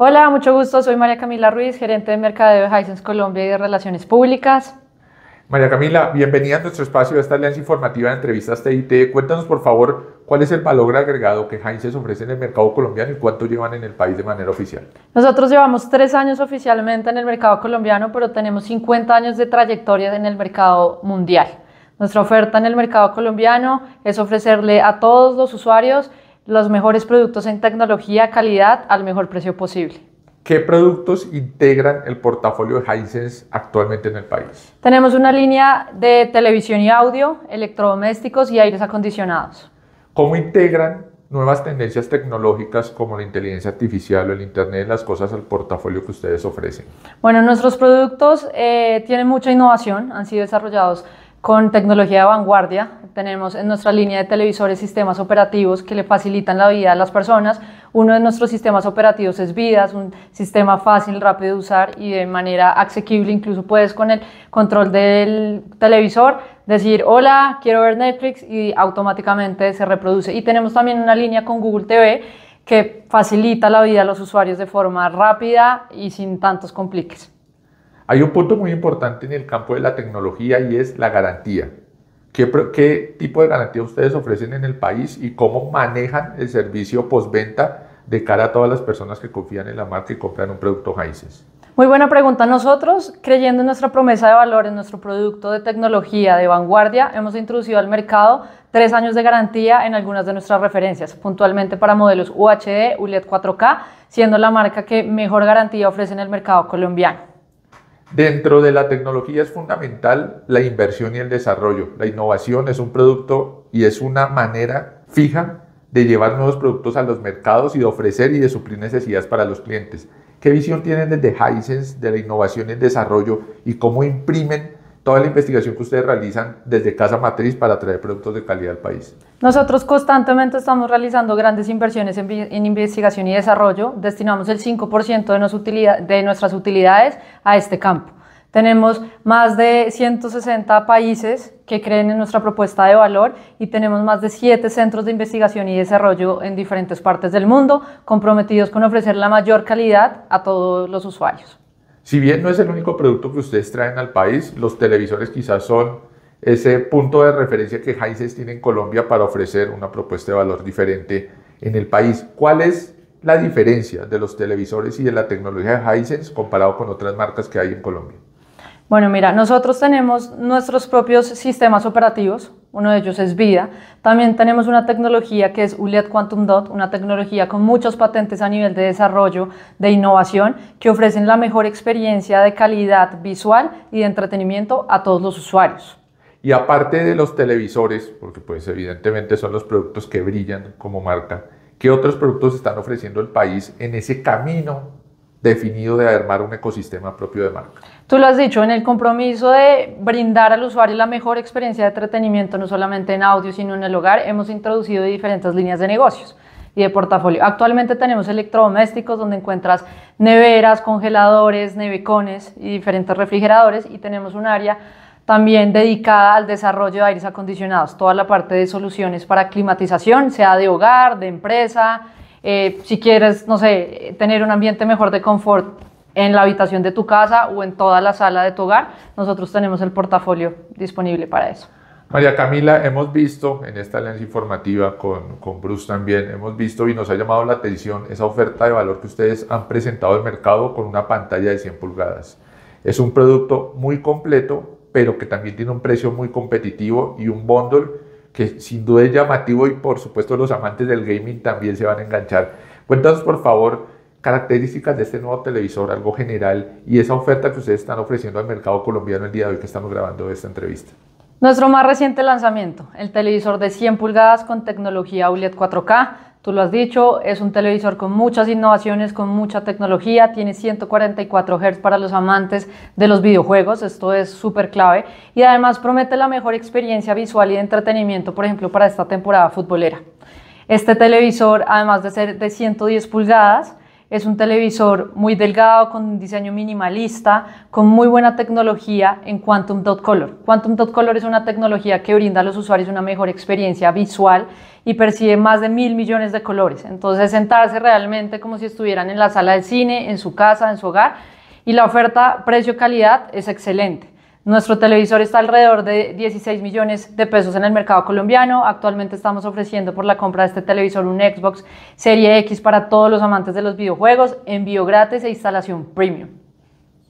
Hola, mucho gusto. Soy María Camila Ruiz, gerente de Mercadeo de Hisense Colombia y de Relaciones Públicas. María Camila, bienvenida a nuestro espacio de esta alianza informativa de entrevistas TIT. Cuéntanos, por favor, cuál es el valor agregado que se ofrece en el mercado colombiano y cuánto llevan en el país de manera oficial. Nosotros llevamos tres años oficialmente en el mercado colombiano, pero tenemos 50 años de trayectoria en el mercado mundial. Nuestra oferta en el mercado colombiano es ofrecerle a todos los usuarios los mejores productos en tecnología, calidad, al mejor precio posible. ¿Qué productos integran el portafolio de Hisense actualmente en el país? Tenemos una línea de televisión y audio, electrodomésticos y aires acondicionados. ¿Cómo integran nuevas tendencias tecnológicas como la inteligencia artificial o el Internet de las Cosas al portafolio que ustedes ofrecen? Bueno, nuestros productos eh, tienen mucha innovación, han sido desarrollados con tecnología de vanguardia tenemos en nuestra línea de televisores sistemas operativos que le facilitan la vida a las personas. Uno de nuestros sistemas operativos es Vidas, un sistema fácil, rápido de usar y de manera asequible. Incluso puedes con el control del televisor decir, hola, quiero ver Netflix y automáticamente se reproduce. Y tenemos también una línea con Google TV que facilita la vida a los usuarios de forma rápida y sin tantos compliques. Hay un punto muy importante en el campo de la tecnología y es la garantía. ¿Qué, tipo de garantía ustedes ofrecen en el país y cómo manejan el servicio postventa de cara a todas las personas que confían en la marca y compran un producto Hisense? Muy buena pregunta. Nosotros, creyendo en nuestra promesa de valor, en nuestro producto de tecnología de vanguardia, hemos introducido al mercado tres años de garantía en algunas de nuestras referencias, puntualmente para modelos UHD, ULED 4K, siendo la marca que mejor garantía ofrece en el mercado colombiano. Dentro de la tecnología es fundamental la inversión y el desarrollo. La innovación es un producto y es una manera fija de llevar nuevos productos a los mercados y de ofrecer y de suplir necesidades para los clientes. ¿Qué visión tienen desde Hisense de la innovación y el desarrollo y cómo imprimen toda la investigación que ustedes realizan desde Casa Matriz para traer productos de calidad al país? Nosotros constantemente estamos realizando grandes inversiones en, investigación y desarrollo. Destinamos el 5% de, de nuestras utilidades a este campo. Tenemos más de 160 países que creen en nuestra propuesta de valor y tenemos más de 7 centros de investigación y desarrollo en diferentes partes del mundo comprometidos con ofrecer la mayor calidad a todos los usuarios. Si bien no es el único producto que ustedes traen al país, los televisores quizás son ese punto de referencia que Hisense tiene en Colombia para ofrecer una propuesta de valor diferente en el país. ¿Cuál es la diferencia de los televisores y de la tecnología de Hisense comparado con otras marcas que hay en Colombia? Bueno, mira, nosotros tenemos nuestros propios sistemas operativos, uno de ellos es vida. También tenemos una tecnología que es ULED Quantum Dot, una tecnología con muchos patentes a nivel de desarrollo, de innovación, que ofrecen la mejor experiencia de calidad visual y de entretenimiento a todos los usuarios. Y aparte de los televisores, porque pues evidentemente son los productos que brillan como marca, ¿qué otros productos están ofreciendo el país en ese camino definido de armar un ecosistema propio de marca? Tú lo has dicho, en el compromiso de brindar al usuario la mejor experiencia de entretenimiento, no solamente en audio, sino en el hogar, hemos introducido diferentes líneas de negocios y de portafolio. Actualmente tenemos electrodomésticos donde encuentras neveras, congeladores, nevecones y diferentes refrigeradores y tenemos un área también dedicada al desarrollo de aires acondicionados, toda la parte de soluciones para climatización, sea de hogar, de empresa, eh, si quieres, no sé, tener un ambiente mejor de confort en la habitación de tu casa o en toda la sala de tu hogar. Nosotros tenemos el portafolio disponible para eso. María Camila, hemos visto en esta alianza informativa con, con, Bruce también, hemos visto y nos ha llamado la atención esa oferta de valor que ustedes han presentado al mercado con una pantalla de 100 pulgadas. Es un producto muy completo, pero que también tiene un precio muy competitivo y un bundle que sin duda es llamativo y por supuesto los amantes del gaming también se van a enganchar. Cuéntanos por favor características de este nuevo televisor, algo general y esa oferta que ustedes están ofreciendo al mercado colombiano el día de hoy que estamos grabando esta entrevista. Nuestro más reciente lanzamiento, el televisor de 100 pulgadas con tecnología OLED 4K. Tú lo has dicho, es un televisor con muchas innovaciones, con mucha tecnología, tiene 144 Hz para los amantes de los videojuegos, esto es súper clave, y además promete la mejor experiencia visual y de entretenimiento, por ejemplo, para esta temporada futbolera. Este televisor, además de ser de 110 pulgadas, es un televisor muy delgado, con un diseño minimalista, con muy buena tecnología en Quantum Dot Color. Quantum Dot Color es una tecnología que brinda a los usuarios una mejor experiencia visual y percibe más de mil millones de colores. Entonces, sentarse realmente como si estuvieran en la sala de cine, en su casa, en su hogar. Y la oferta precio-calidad es excelente. Nuestro televisor está alrededor de 16 millones de pesos en el mercado colombiano. Actualmente estamos ofreciendo por la compra de este televisor un Xbox Serie X para todos los amantes de los videojuegos, envío gratis e instalación premium.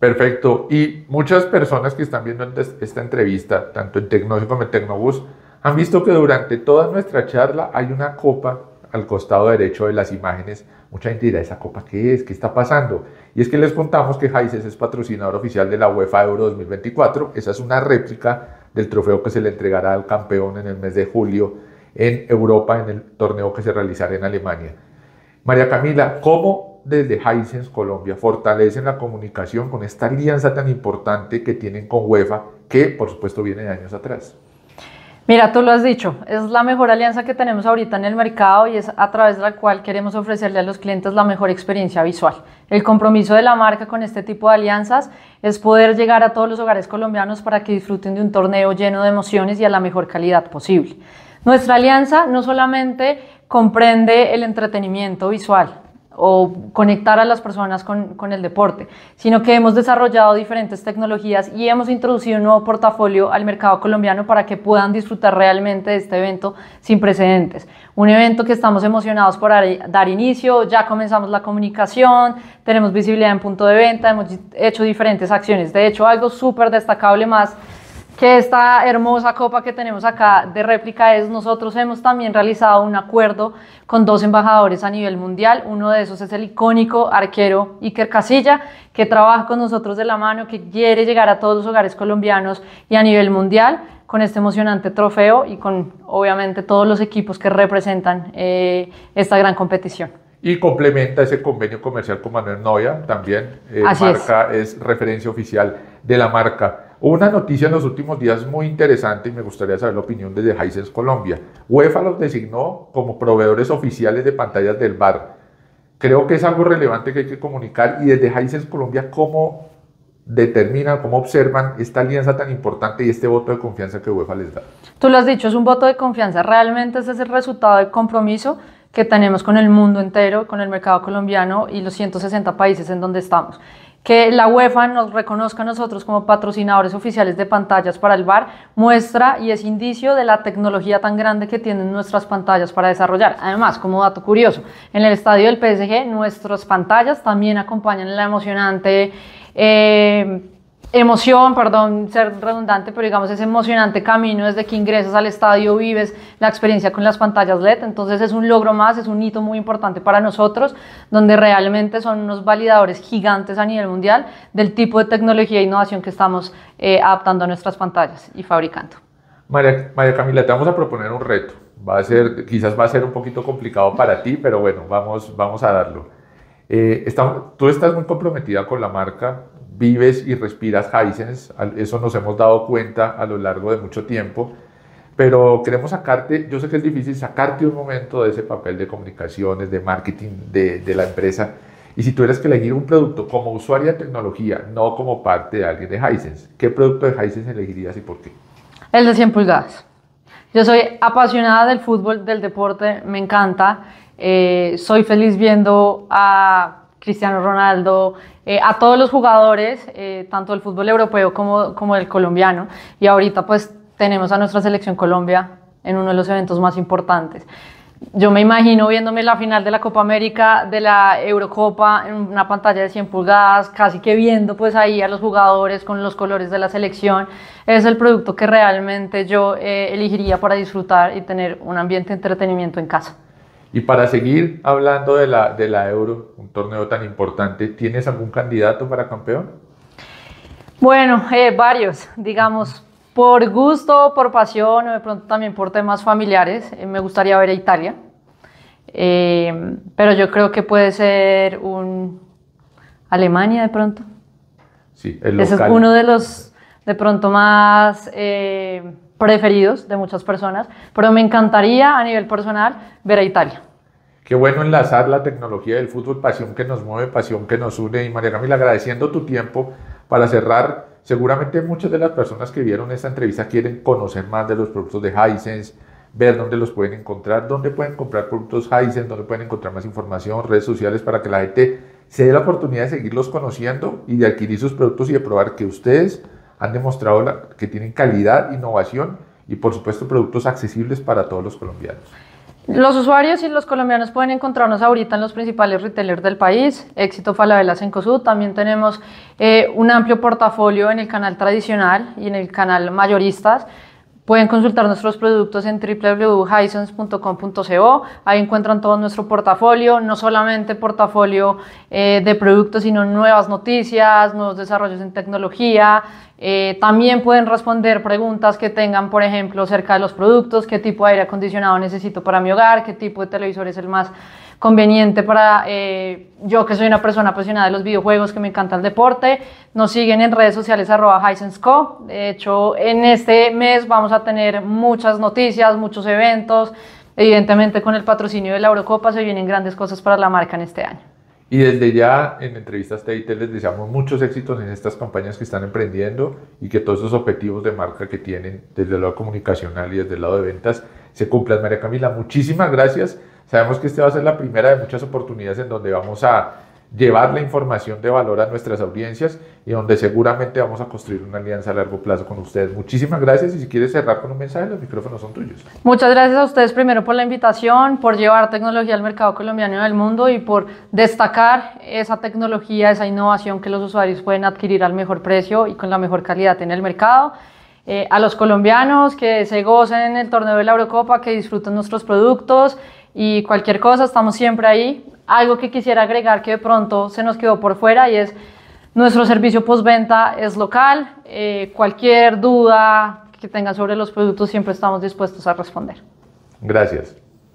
Perfecto. Y muchas personas que están viendo este, esta entrevista, tanto en Tecnófilo como en Tecnobus, han visto que durante toda nuestra charla hay una copa al costado derecho de las imágenes mucha gente dirá, ¿esa copa qué es? ¿Qué está pasando? Y es que les contamos que Heisens es patrocinador oficial de la UEFA Euro 2024. Esa es una réplica del trofeo que se le entregará al campeón en el mes de julio en Europa en el torneo que se realizará en Alemania. María Camila, ¿cómo desde Heisens Colombia fortalecen la comunicación con esta alianza tan importante que tienen con UEFA, que por supuesto viene de años atrás? Mira, tú lo has dicho, es la mejor alianza que tenemos ahorita en el mercado y es a través de la cual queremos ofrecerle a los clientes la mejor experiencia visual. El compromiso de la marca con este tipo de alianzas es poder llegar a todos los hogares colombianos para que disfruten de un torneo lleno de emociones y a la mejor calidad posible. Nuestra alianza no solamente comprende el entretenimiento visual, o conectar a las personas con, el deporte, sino que hemos desarrollado diferentes tecnologías y hemos introducido un nuevo portafolio al mercado colombiano para que puedan disfrutar realmente de este evento sin precedentes. Un evento que estamos emocionados por dar inicio, ya comenzamos la comunicación, tenemos visibilidad en punto de venta, hemos hecho diferentes acciones. De hecho, algo súper destacable más que esta hermosa copa que tenemos acá de réplica es, nosotros hemos también realizado un acuerdo con dos embajadores a nivel mundial, uno de esos es el icónico arquero Iker Casilla, que trabaja con nosotros de la mano, que quiere llegar a todos los hogares colombianos y a nivel mundial con este emocionante trofeo y con obviamente todos los equipos que representan eh, esta gran competición y complementa ese convenio comercial con Manuel Noya, también eh, marca, es. es. referencia oficial de la marca. Hubo una noticia en los últimos días muy interesante y me gustaría saber la opinión desde Hisense Colombia. UEFA los designó como proveedores oficiales de pantallas del bar. Creo que es algo relevante que hay que comunicar y desde Hisense Colombia cómo determinan, cómo observan esta alianza tan importante y este voto de confianza que UEFA les da. Tú lo has dicho, es un voto de confianza. Realmente ese es el resultado de compromiso que tenemos con el mundo entero, con el mercado colombiano y los 160 países en donde estamos que la UEFA nos reconozca a nosotros como patrocinadores oficiales de pantallas para el bar muestra y es indicio de la tecnología tan grande que tienen nuestras pantallas para desarrollar. Además, como dato curioso, en el estadio del PSG nuestras pantallas también acompañan la emocionante... Eh, emoción, perdón, ser redundante, pero digamos ese emocionante camino desde que ingresas al estadio, vives la experiencia con las pantallas LED, entonces es un logro más, es un hito muy importante para nosotros, donde realmente son unos validadores gigantes a nivel mundial del tipo de tecnología e innovación que estamos eh, adaptando a nuestras pantallas y fabricando. María, María Camila, te vamos a proponer un reto, va a ser, quizás va a ser un poquito complicado para ti, pero bueno, vamos, vamos a darlo. Eh, tú estás muy comprometida con la marca, vives y respiras Hisense, eso nos hemos dado cuenta a lo largo de mucho tiempo, pero queremos sacarte, yo sé que es difícil sacarte un momento de ese papel de comunicaciones, de marketing de, de la empresa, y si tuvieras que elegir un producto como usuario de tecnología, no como parte de alguien de Hisense, ¿qué producto de Hisense elegirías y por qué? El de 100 pulgadas. Yo soy apasionada del fútbol, del deporte, me encanta. Eh, soy feliz viendo a Cristiano Ronaldo, eh, a todos los jugadores, eh, tanto del fútbol europeo como, como del colombiano. Y ahorita pues tenemos a nuestra selección Colombia en uno de los eventos más importantes. Yo me imagino viéndome la final de la Copa América, de la Eurocopa, en una pantalla de 100 pulgadas, casi que viendo pues ahí a los jugadores con los colores de la selección. Es el producto que realmente yo eh, elegiría para disfrutar y tener un ambiente de entretenimiento en casa. Y para seguir hablando de la, de la Euro, un torneo tan importante, ¿tienes algún candidato para campeón? Bueno, eh, varios, digamos, por gusto, por pasión o de pronto también por temas familiares, eh, me gustaría ver a Italia, eh, pero yo creo que puede ser un Alemania de pronto. Sí, el local. Ese es uno de los de pronto más preferidos de muchas personas, pero me encantaría a nivel personal ver a Italia. Qué bueno enlazar la tecnología del fútbol, pasión que nos mueve, pasión que nos une. Y María Camila, agradeciendo tu tiempo para cerrar. Seguramente muchas de las personas que vieron esta entrevista quieren conocer más de los productos de Hisense, ver dónde los pueden encontrar, dónde pueden comprar productos Hisense, dónde pueden encontrar más información, redes sociales para que la gente se dé la oportunidad de seguirlos conociendo y de adquirir sus productos y de probar que ustedes han demostrado que tienen calidad, innovación y por supuesto productos accesibles para todos los colombianos. Los usuarios y los colombianos pueden encontrarnos ahorita en los principales retailers del país, Éxito, Falabella, Cencosud. También tenemos eh, un amplio portafolio en el canal tradicional y en el canal mayoristas. Pueden consultar nuestros productos en www.hisons.com.co. Ahí encuentran todo nuestro portafolio, no solamente portafolio eh, de productos, sino nuevas noticias, nuevos desarrollos en tecnología. Eh, también pueden responder preguntas que tengan, por ejemplo, acerca de los productos, qué tipo de aire acondicionado necesito para mi hogar, qué tipo de televisor es el más conveniente para eh, yo que soy una persona apasionada de los videojuegos, que me encanta el deporte. Nos siguen en redes sociales arroba Co. De hecho, en este mes vamos a tener muchas noticias, muchos eventos. Evidentemente con el patrocinio de la Eurocopa se vienen grandes cosas para la marca en este año. Y desde ya en entrevistas TIT les deseamos muchos éxitos en estas campañas que están emprendiendo y que todos esos objetivos de marca que tienen desde el lado comunicacional y desde el lado de ventas se cumplan. María Camila, muchísimas gracias. Sabemos que esta va a ser la primera de muchas oportunidades en donde vamos a llevar la información de valor a nuestras audiencias y donde seguramente vamos a construir una alianza a largo plazo con ustedes. Muchísimas gracias y si quieres cerrar con un mensaje, los micrófonos son tuyos. Muchas gracias a ustedes primero por la invitación, por llevar tecnología al mercado colombiano y al mundo y por destacar esa tecnología, esa innovación que los usuarios pueden adquirir al mejor precio y con la mejor calidad en el mercado. Eh, a los colombianos que se gocen en el torneo de la Eurocopa, que disfruten nuestros productos y cualquier cosa, estamos siempre ahí. Algo que quisiera agregar que de pronto se nos quedó por fuera y es nuestro servicio postventa es local, eh, cualquier duda que tenga sobre los productos siempre estamos dispuestos a responder. Gracias.